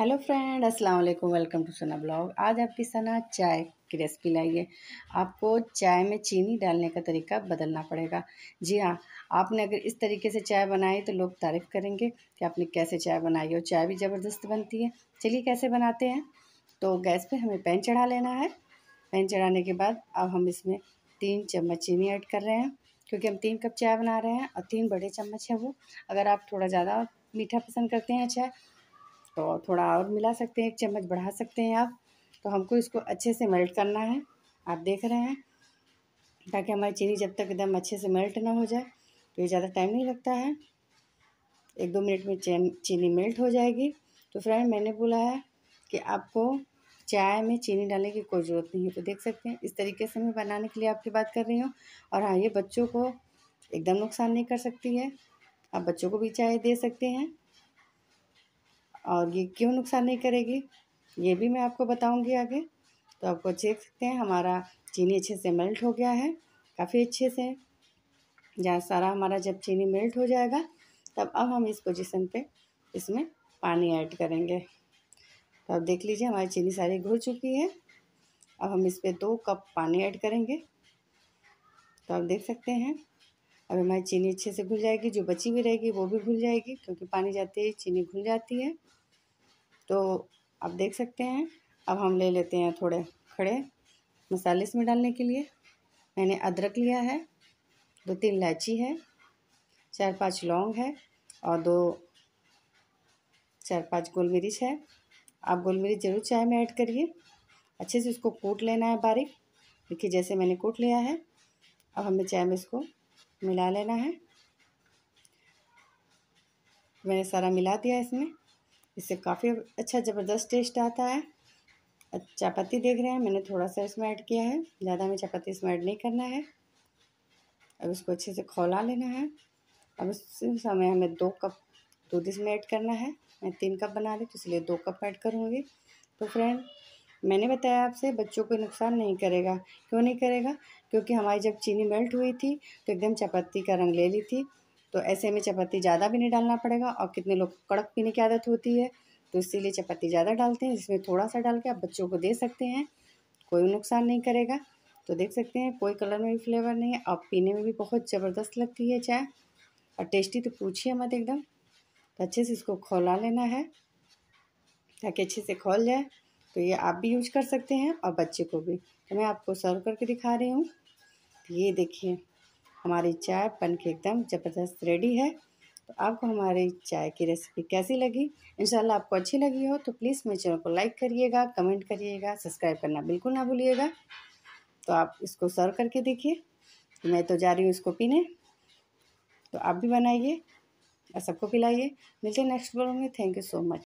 hello friend अस्सलाम वालेकुम welcome to Sana blog आज आपकी सना चाय की रेसिपी लाइए आपको चाय में चीनी डालने का तरीका बदलना पड़ेगा जी हाँ आपने अगर इस तरीके से चाय बनाई तो लोग तारीफ़ करेंगे कि आपने कैसे चाय बनाई और चाय भी ज़बरदस्त बनती है चलिए कैसे बनाते हैं तो गैस पर हमें पैन चढ़ा लेना है पैन चढ़ाने के बाद अब हम इसमें तीन चम्मच चीनी ऐड कर रहे हैं क्योंकि हम तीन कप चाय बना रहे हैं और तीन बड़े चम्मच है वो अगर आप थोड़ा ज़्यादा मीठा पसंद करते हैं चाय तो थोड़ा और मिला सकते हैं एक चम्मच बढ़ा सकते हैं आप तो हमको इसको अच्छे से मेल्ट करना है आप देख रहे हैं ताकि हमारी चीनी जब तक एकदम अच्छे से मेल्ट ना हो जाए तो ये ज़्यादा टाइम नहीं लगता है एक दो मिनट में चीनी मेल्ट हो जाएगी तो फ्रेंड मैंने बोला है कि आपको चाय में चीनी डालने की कोई ज़रूरत नहीं है तो देख सकते हैं इस तरीके से मैं बनाने के लिए आपकी बात कर रही हूँ और हाँ ये बच्चों को एकदम नुकसान नहीं कर सकती है आप बच्चों को भी चाय दे सकते हैं और ये क्यों नुकसान नहीं करेगी ये भी मैं आपको बताऊंगी आगे तो आपको देख सकते हैं हमारा चीनी अच्छे से मेल्ट हो गया है काफ़ी अच्छे से जहाँ सारा हमारा जब चीनी मेल्ट हो जाएगा तब अब हम इस पोजीशन पे इसमें पानी ऐड करेंगे तो आप देख लीजिए हमारी चीनी सारी घुल चुकी है अब हम इस पर दो कप पानी ऐड करेंगे तो आप देख सकते हैं अब हमारी चीनी अच्छे से घुल जाएगी जो बची भी रहेगी वो भी घुल जाएगी क्योंकि पानी जाते ही चीनी घुल जाती है तो आप देख सकते हैं अब हम ले लेते हैं थोड़े खड़े मसाले इसमें डालने के लिए मैंने अदरक लिया है दो तीन इलायची है चार पांच लौंग है और दो चार पांच गोल मिर्च है आप गोल मिर्च ज़रूर चाय में ऐड करिए अच्छे से इसको कूट लेना है बारीक देखिए जैसे मैंने कूट लिया है अब हमें चाय में इसको मिला लेना है मैंने सारा मिला दिया इसमें इससे काफ़ी अच्छा ज़बरदस्त टेस्ट आता है चापाती देख रहे हैं मैंने थोड़ा सा इसमें ऐड किया है ज़्यादा हमें चापाती इसमें ऐड नहीं करना है अब इसको अच्छे से खौला लेना है अब उस समय हमें दो कप दूध इसमें ऐड करना है मैं तीन कप बना रही तो इसलिए दो कप ऐड करूँगी तो फ्रेंड मैंने बताया आपसे बच्चों को नुकसान नहीं करेगा क्यों नहीं करेगा क्योंकि हमारी जब चीनी मेल्ट हुई थी तो एकदम चपाती का रंग ले ली थी तो ऐसे में चपाती ज़्यादा भी नहीं डालना पड़ेगा और कितने लोग कड़क पीने की आदत होती है तो इसीलिए चपाती ज़्यादा डालते हैं इसमें थोड़ा सा डाल के आप बच्चों को दे सकते हैं कोई नुकसान नहीं करेगा तो देख सकते हैं कोई कलर में भी फ्लेवर नहीं है और पीने में भी बहुत ज़बरदस्त लगती है चाय और टेस्टी तो पूछिए मत एकदम तो अच्छे से इसको खोला लेना है ताकि अच्छे से खोल जाए तो ये आप भी यूज कर सकते हैं और बच्चे को भी तो मैं आपको सर्व करके दिखा रही हूँ ये देखिए हमारी चाय बन के एकदम ज़बरदस्त रेडी है तो आपको हमारी चाय की रेसिपी कैसी लगी इन आपको अच्छी लगी हो तो प्लीज़ मेरे चैनल को लाइक करिएगा कमेंट करिएगा सब्सक्राइब करना बिल्कुल ना भूलिएगा तो आप इसको सर्व करके देखिए तो मैं तो जा रही हूँ इसको पीने तो आप भी बनाइए और सबको खिलाइए मिलते हैं नेक्स्ट ब्लॉग में थैंक यू सो मच